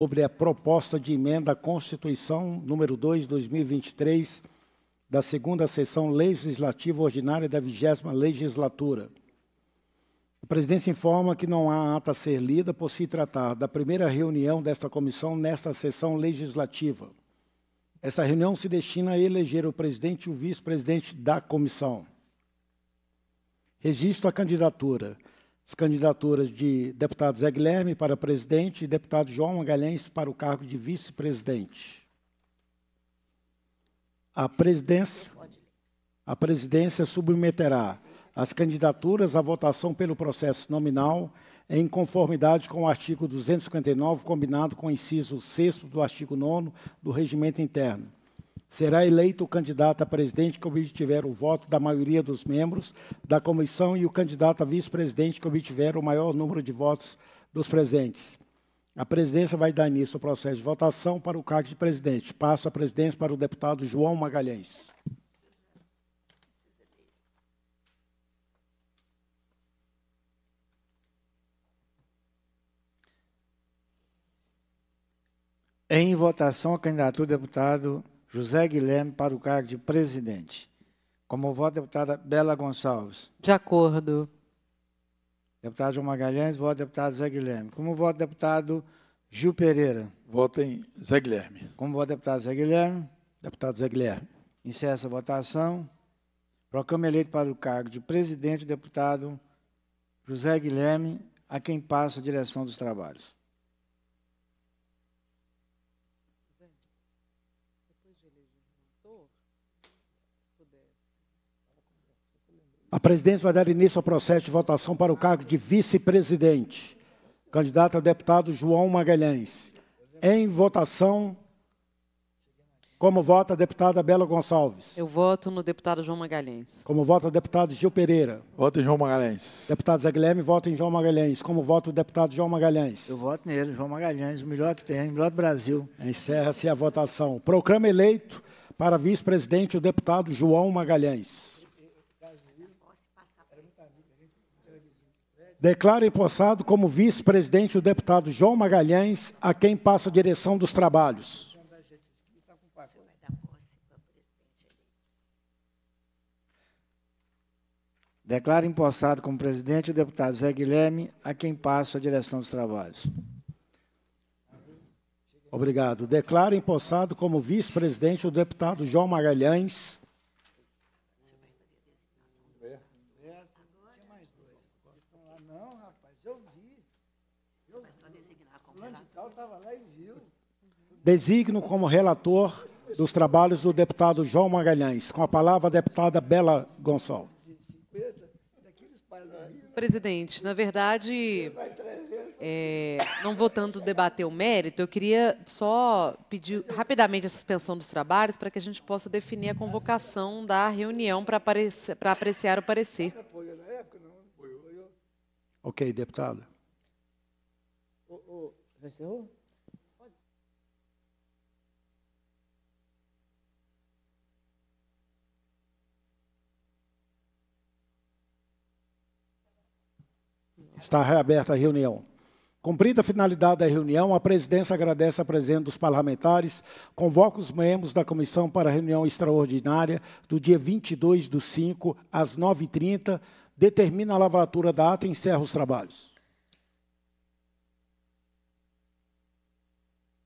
sobre a proposta de emenda à Constituição número 2, 2023, da segunda sessão legislativa ordinária da vigésima legislatura. A presidência informa que não há ata a ser lida por se tratar da primeira reunião desta comissão nesta sessão legislativa. Essa reunião se destina a eleger o presidente e o vice-presidente da comissão. Registro a candidatura as candidaturas de deputado Zé Guilherme para presidente e deputado João Magalhães para o cargo de vice-presidente. A presidência, a presidência submeterá as candidaturas à votação pelo processo nominal em conformidade com o artigo 259, combinado com o inciso 6 do artigo 9 do Regimento Interno, Será eleito o candidato a presidente que obtiver o voto da maioria dos membros da comissão e o candidato a vice-presidente que obtiver o maior número de votos dos presentes. A presidência vai dar início ao processo de votação para o cargo de presidente. Passo a presidência para o deputado João Magalhães. Em votação, a candidatura do deputado José Guilherme para o cargo de presidente. Como voto, deputada Bela Gonçalves? De acordo. Deputado João Magalhães, voto deputado Zé Guilherme. Como voto deputado Gil Pereira? Voto em Zé Guilherme. Como voto deputado Zé Guilherme? Deputado Zé Guilherme. Encerra essa votação. Proclamo eleito para o cargo de presidente o deputado José Guilherme, a quem passa a direção dos trabalhos. de puder. A presidência vai dar início ao processo de votação para o cargo de vice-presidente. Candidato ao é deputado João Magalhães. Em votação. Como vota a deputada Bela Gonçalves? Eu voto no deputado João Magalhães. Como vota o deputado Gil Pereira? Voto em João Magalhães. Deputado Zé Guilherme, voto em João Magalhães. Como vota o deputado João Magalhães? Eu voto nele, João Magalhães, o melhor que tem, o melhor do Brasil. Encerra-se a votação. Proclama eleito para vice-presidente o deputado João Magalhães. Declara empossado como vice-presidente o deputado João Magalhães, a quem passa a direção dos trabalhos. Declaro empossado como presidente o deputado Zé Guilherme, a quem passo a direção dos trabalhos. Obrigado. Declaro empossado como vice-presidente o deputado João Magalhães. Designo como relator dos trabalhos do deputado João Magalhães. Com a palavra, a deputada Bela Gonçalves. Presidente, na verdade, é, não vou tanto debater o mérito, eu queria só pedir rapidamente a suspensão dos trabalhos para que a gente possa definir a convocação da reunião para, aparecer, para apreciar o parecer. Ok, deputado. Já encerrou? Está reaberta a reunião. Cumprida a finalidade da reunião, a presidência agradece a presença dos parlamentares, convoca os membros da comissão para a reunião extraordinária do dia 22 do 5, às 9h30, determina a lavratura da ata e encerra os trabalhos.